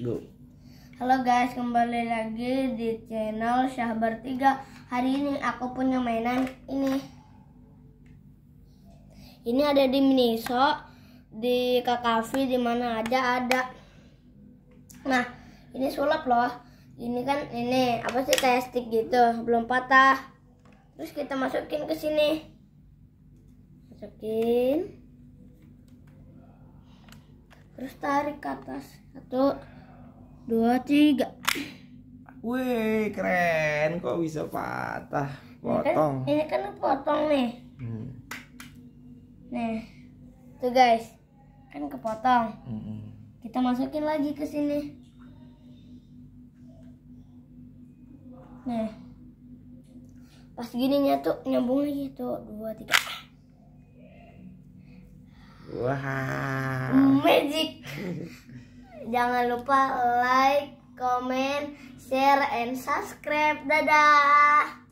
Go. Halo guys, kembali lagi di channel Syahbar 3 Hari ini aku punya mainan ini Ini ada di Miniso Di Kakafi, mana aja ada Nah, ini sulap loh Ini kan, ini, apa sih kayak stick gitu Belum patah Terus kita masukin ke sini Masukin Terus tarik ke atas Satu dua tiga wih keren kok bisa patah potong ini kan, ini kan potong nih hmm. nih tuh guys kan kepotong hmm. kita masukin lagi ke sini nih pas gininya tuh nyambung lagi tuh dua tiga Wah. Magic. Jangan lupa like, comment, share, and subscribe. Dadah!